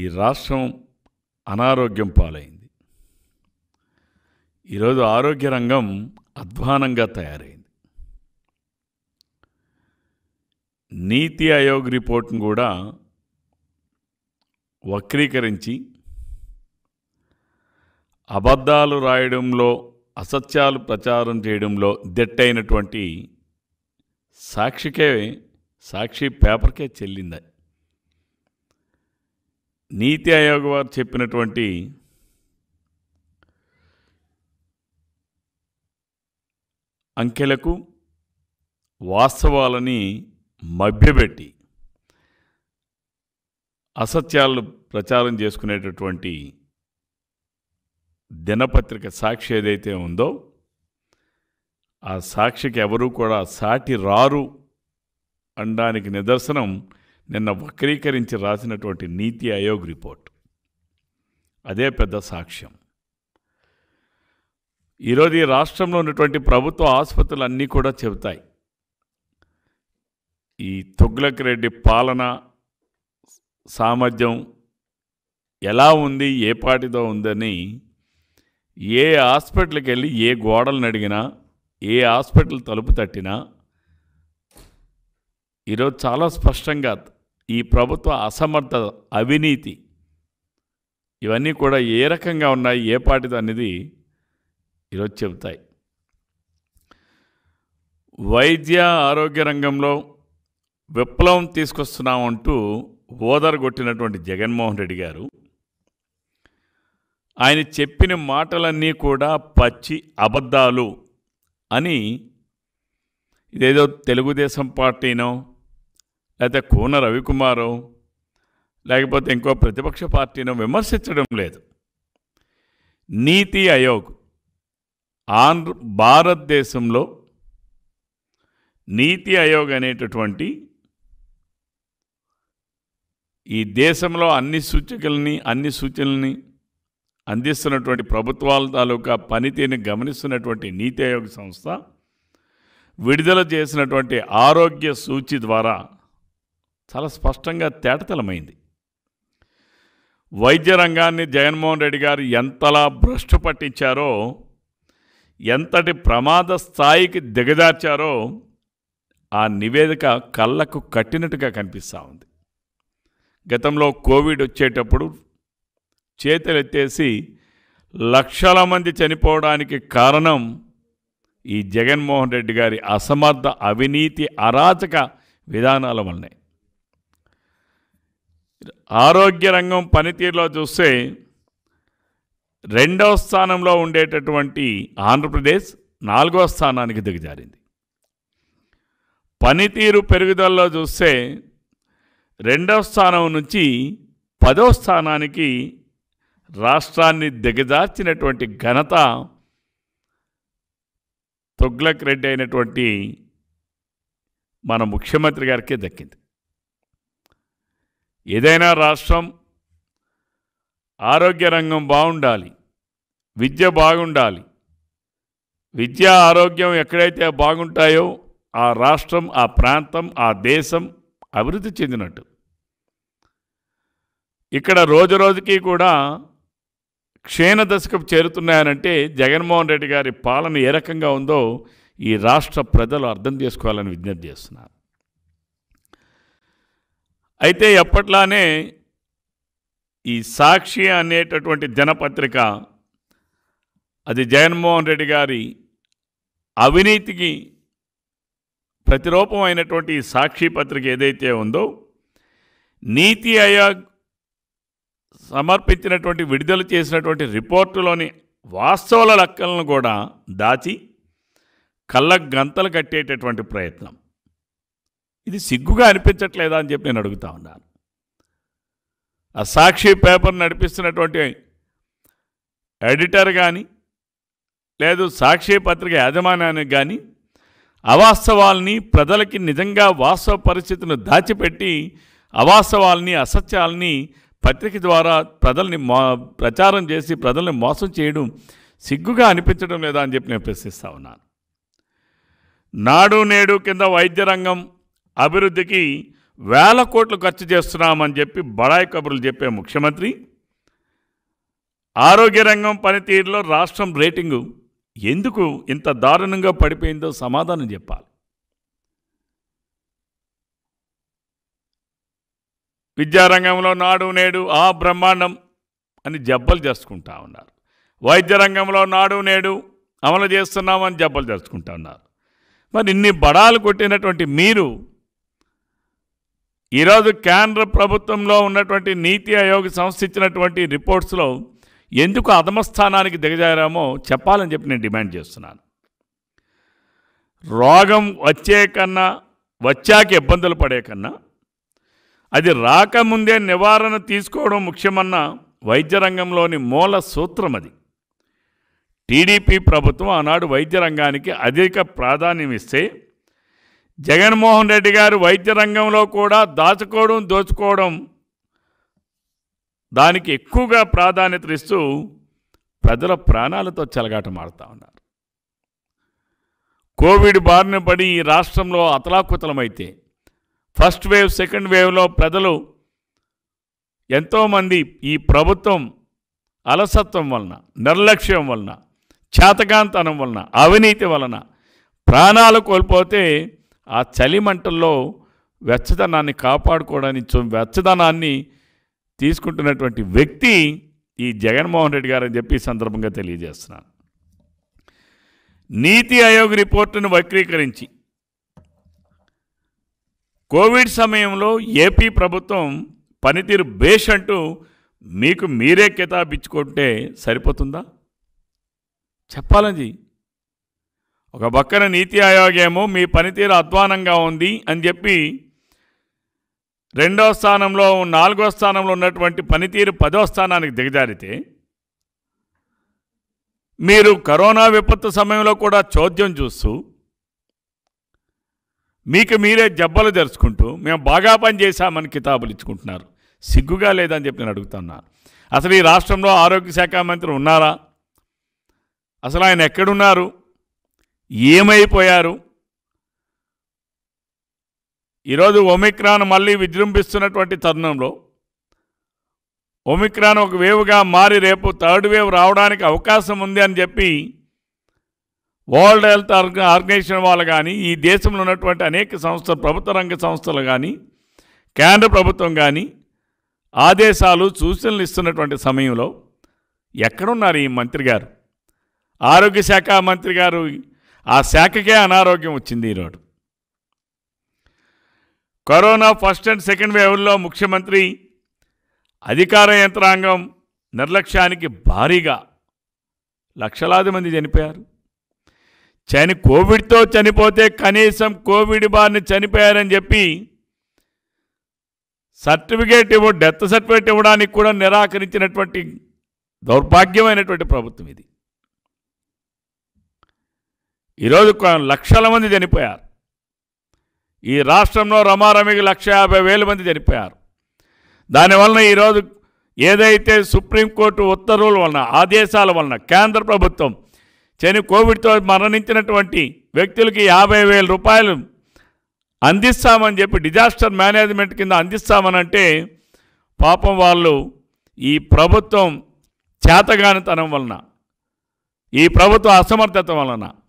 ఈ రాష్ట్రం అనారోగ్యం పాలైంది ఈరోజు ఆరోగ్య రంగం అధ్వానంగా తయారైంది నీతి ఆయోగ్ రిపోర్ట్ను కూడా వక్రీకరించి అబద్ధాలు రాయడంలో అసత్యాలు ప్రచారం చేయడంలో దెట్టైనటువంటి సాక్షికే సాక్షి పేపర్కే చెల్లింది నీతి ఆయోగ్ వారు చెప్పినటువంటి అంకెలకు వాస్తవాలని మభ్యపెట్టి అసత్యాలను ప్రచారం చేసుకునేటటువంటి దినపత్రిక సాక్షి ఏదైతే ఉందో ఆ సాక్షికి ఎవరూ కూడా సాటి రారు అనడానికి నిదర్శనం నిన్న వక్రీకరించి రాసినటువంటి నీతి ఆయోగ్ రిపోర్ట్ అదే పెద్ద సాక్ష్యం ఈరోజు ఈ రాష్ట్రంలో ఉన్నటువంటి ప్రభుత్వ ఆసుపత్రులు అన్నీ కూడా చెబుతాయి ఈ తొగ్లక్ రెడ్డి పాలన సామర్థ్యం ఎలా ఉంది ఏ పాటిదో ఉందని ఏ హాస్పిటల్కి వెళ్ళి ఏ గోడలను అడిగినా ఏ హాస్పిటల్ తలుపు తట్టినా ఈరోజు చాలా స్పష్టంగా ఈ ప్రభుత్వ అసమర్థ అవినీతి ఇవన్నీ కూడా ఏ రకంగా ఉన్నాయి ఏ పాటిది అనేది ఈరోజు చెబుతాయి వైద్య ఆరోగ్య రంగంలో విప్లవం తీసుకొస్తున్నామంటూ ఓదరగొట్టినటువంటి జగన్మోహన్ రెడ్డి గారు ఆయన చెప్పిన మాటలన్నీ కూడా పచ్చి అబద్ధాలు అని ఇదేదో తెలుగుదేశం పార్టీనో లేకపోతే కూన రవికుమారు లేకపోతే ఇంకో ప్రతిపక్ష పార్టీని విమర్శించడం లేదు నీతి ఆయోగ్ ఆంధ్ర భారతదేశంలో నీతి ఆయోగ్ అనేటటువంటి ఈ దేశంలో అన్ని సూచికల్ని అన్ని సూచనల్ని అందిస్తున్నటువంటి ప్రభుత్వాల తాలూకా పనితీరుని గమనిస్తున్నటువంటి నీతి ఆయోగ్ సంస్థ విడుదల చేసినటువంటి ఆరోగ్య సూచి ద్వారా చాలా స్పష్టంగా తేటతలమైంది వైద్య రంగాన్ని జగన్మోహన్ రెడ్డి గారు ఎంతలా భ్రష్టు పట్టించారో ఎంతటి ప్రమాద స్థాయికి దిగజార్చారో ఆ నివేదిక కళ్ళకు కట్టినట్టుగా కనిపిస్తూ ఉంది గతంలో కోవిడ్ వచ్చేటప్పుడు చేతులెత్తేసి లక్షల మంది చనిపోవడానికి కారణం ఈ జగన్మోహన్ రెడ్డి గారి అసమర్థ అవినీతి అరాచక విధానాల వల్లనే ఆరోగ్య రంగం పనితీరులో చూస్తే రెండవ స్థానంలో ఉండేటటువంటి ఆంధ్రప్రదేశ్ నాలుగవ స్థానానికి దిగజారింది పనితీరు పెరుగుదలలో చూస్తే రెండవ స్థానం నుంచి పదవ స్థానానికి రాష్ట్రాన్ని దిగజార్చినటువంటి ఘనత తొగ్లక్ రెడ్డి అయినటువంటి మన ముఖ్యమంత్రి గారికే దక్కింది ఏదైనా రాష్ట్రం ఆరోగ్య రంగం బాగుండాలి విద్య బాగుండాలి విద్య ఆరోగ్యం ఎక్కడైతే బాగుంటాయో ఆ రాష్ట్రం ఆ ప్రాంతం ఆ దేశం అభివృద్ధి చెందినట్టు ఇక్కడ రోజురోజుకి కూడా క్షీణ దశకు చేరుతున్నాయనంటే జగన్మోహన్ రెడ్డి గారి పాలన ఏ రకంగా ఉందో ఈ రాష్ట్ర ప్రజలు అర్థం చేసుకోవాలని విజ్ఞప్తి చేస్తున్నారు అయితే ఎప్పట్లానే ఈ సాక్షి అనేటటువంటి దినపత్రిక అది జగన్మోహన్ రెడ్డి గారి అవినీతికి ప్రతిరూపమైనటువంటి సాక్షి పత్రిక ఏదైతే ఉందో నీతి ఆయోగ్ సమర్పించినటువంటి విడుదల చేసినటువంటి రిపోర్టులోని వాస్తవాల లెక్కలను కూడా దాచి కళ్ళ గంతలు కట్టేటటువంటి ప్రయత్నం ఇది సిగ్గుగా అనిపించట్లేదా అని చెప్పి నేను అడుగుతా ఉన్నాను ఆ సాక్షి పేపర్ నడిపిస్తున్నటువంటి ఎడిటర్ కానీ లేదు సాక్షి పత్రిక యాజమాన్యానికి కానీ అవాస్తవాల్ని ప్రజలకి నిజంగా వాస్తవ పరిస్థితులను దాచిపెట్టి అవాస్తవాల్ని అసత్యాల్ని పత్రిక ద్వారా ప్రజల్ని ప్రచారం చేసి ప్రజల్ని మోసం చేయడం సిగ్గుగా అనిపించడం లేదా అని చెప్పి నేను ప్రశ్నిస్తా ఉన్నాను నాడు నేడు కింద వైద్య రంగం అభివృద్ధికి వేల కోట్లు ఖర్చు చేస్తున్నామని చెప్పి బడాయి కబుర్లు చెప్పే ముఖ్యమంత్రి ఆరోగ్య రంగం పనితీరులో రాష్ట్రం రేటింగు ఎందుకు ఇంత దారుణంగా పడిపోయిందో సమాధానం చెప్పాలి విద్యారంగంలో నాడు నేడు ఆ బ్రహ్మాండం అని జబ్బలు చేసుకుంటా ఉన్నారు వైద్య రంగంలో నాడు నేడు అమలు చేస్తున్నామని జబ్బలు చేసుకుంటా ఉన్నారు మరి ఇన్ని బడాలు కొట్టినటువంటి మీరు ఈరోజు కేంద్ర ప్రభుత్వంలో ఉన్నటువంటి నీతి ఆయోగ్ సంస్థ ఇచ్చినటువంటి రిపోర్ట్స్లో ఎందుకు అధమస్థానానికి స్థానానికి దిగజారామో చెప్పాలని చెప్పి నేను డిమాండ్ చేస్తున్నాను రోగం వచ్చే కన్నా వచ్చాక ఇబ్బందులు పడే కన్నా అది రాకముందే నివారణ తీసుకోవడం ముఖ్యమన్న వైద్య రంగంలోని మూల సూత్రం అది టీడీపీ ప్రభుత్వం ఆనాడు వైద్య రంగానికి అధిక ప్రాధాన్యం ఇస్తే జగన్మోహన్ రెడ్డి గారు వైద్య రంగంలో కూడా దాచుకోవడం దోచుకోవడం దానికి ఎక్కువగా ప్రాధాన్యత ఇస్తూ ప్రజల ప్రాణాలతో మారుతూ ఉన్నారు కోవిడ్ బారిన పడి ఈ రాష్ట్రంలో అతలాకుతలమైతే ఫస్ట్ వేవ్ సెకండ్ వేవ్లో ప్రజలు ఎంతోమంది ఈ ప్రభుత్వం అలసత్వం వలన నిర్లక్ష్యం వలన చేతకాంతనం వలన అవినీతి వలన ప్రాణాలు కోల్పోతే ఆ చలిమంటల్లో వెచ్చదనాన్ని కాపాడుకోవడానికి వెచ్చదనాన్ని తీసుకుంటున్నటువంటి వ్యక్తి ఈ జగన్మోహన్ రెడ్డి గారు అని చెప్పి సందర్భంగా తెలియజేస్తున్నాను నీతి ఆయోగ్ రిపోర్టును వక్రీకరించి కోవిడ్ సమయంలో ఏపీ ప్రభుత్వం పనితీరు బేష్ అంటూ మీకు మీరే కితాబిచ్చుకుంటే సరిపోతుందా చెప్పాలండి ఒక పక్కన నీతి ఆయోగ్ ఏమో మీ పనితీరు అధ్వానంగా ఉంది అని చెప్పి రెండో స్థానంలో నాలుగో స్థానంలో ఉన్నటువంటి పనితీరు పదో స్థానానికి దిగజారితే మీరు కరోనా విపత్తు సమయంలో కూడా చోద్యం చూస్తూ మీకు మీరే జబ్బలు తెరుచుకుంటూ మేము బాగా పని చేశామని కితాబులు ఇచ్చుకుంటున్నారు సిగ్గుగా లేదని చెప్పి నేను అడుగుతున్నాను అసలు ఈ రాష్ట్రంలో ఆరోగ్య శాఖ మంత్రి ఉన్నారా అసలు ఆయన ఎక్కడున్నారు ఏమైపోయారు ఈరోజు ఒమిక్రాన్ మళ్ళీ విజృంభిస్తున్నటువంటి తరుణంలో ఒమిక్రాన్ ఒక వేవ్గా మారి రేపు థర్డ్ వేవ్ రావడానికి అవకాశం ఉంది అని చెప్పి వరల్డ్ హెల్త్ ఆర్గనైజేషన్ వాళ్ళు కానీ ఈ దేశంలో ఉన్నటువంటి అనేక సంస్థలు ప్రభుత్వ రంగ సంస్థలు కానీ కేంద్ర ప్రభుత్వం కానీ ఆదేశాలు సూచనలు ఇస్తున్నటువంటి సమయంలో ఎక్కడున్నారు ఈ మంత్రి గారు ఆరోగ్య శాఖ మంత్రి గారు ఆ శాఖకే అనారోగ్యం వచ్చింది ఈరోజు కరోనా ఫస్ట్ అండ్ సెకండ్ వేవ్లో ముఖ్యమంత్రి అధికార యంత్రాంగం నిర్లక్ష్యానికి భారీగా లక్షలాది మంది చనిపోయారు చని కోవిడ్తో చనిపోతే కనీసం కోవిడ్ బారిని చనిపోయారని చెప్పి సర్టిఫికేట్ ఇవ్వ డెత్ సర్టిఫికేట్ ఇవ్వడానికి కూడా నిరాకరించినటువంటి దౌర్భాగ్యమైనటువంటి ప్రభుత్వం ఇది ఈరోజు లక్షల మంది చనిపోయారు ఈ రాష్ట్రంలో రమారమికి లక్ష యాభై వేల మంది చనిపోయారు దానివలన ఈరోజు ఏదైతే సుప్రీంకోర్టు ఉత్తర్వుల వలన ఆదేశాల వలన కేంద్ర ప్రభుత్వం చని కోవిడ్తో మరణించినటువంటి వ్యక్తులకి యాభై వేల రూపాయలు అందిస్తామని చెప్పి డిజాస్టర్ మేనేజ్మెంట్ కింద అందిస్తామనంటే పాపం వాళ్ళు ఈ ప్రభుత్వం చేతగానితనం వలన ఈ ప్రభుత్వ అసమర్థత వలన